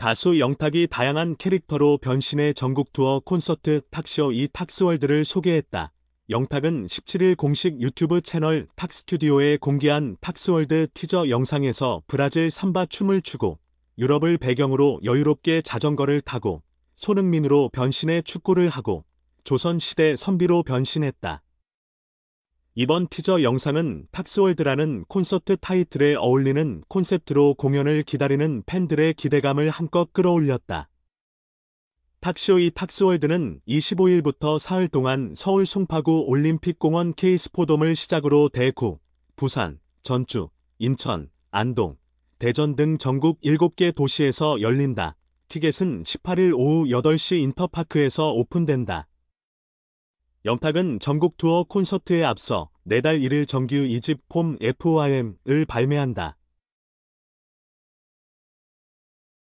가수 영탁이 다양한 캐릭터로 변신해 전국 투어 콘서트 탁쇼 이 탁스월드를 소개했다. 영탁은 17일 공식 유튜브 채널 탁스튜디오에 공개한 탁스월드 티저 영상에서 브라질 삼바 춤을 추고 유럽을 배경으로 여유롭게 자전거를 타고 손흥민으로 변신해 축구를 하고 조선시대 선비로 변신했다. 이번 티저 영상은 팝스월드라는 콘서트 타이틀에 어울리는 콘셉트로 공연을 기다리는 팬들의 기대감을 한껏 끌어올렸다. 팍쇼이 팍스월드는 25일부터 사흘 동안 서울 송파구 올림픽공원 케이스포돔을 시작으로 대구, 부산, 전주, 인천, 안동, 대전 등 전국 7개 도시에서 열린다. 티켓은 18일 오후 8시 인터파크에서 오픈된다. 영탁은 전국 투어 콘서트에 앞서 내달 1일 정규 2집 폼 FORM을 발매한다.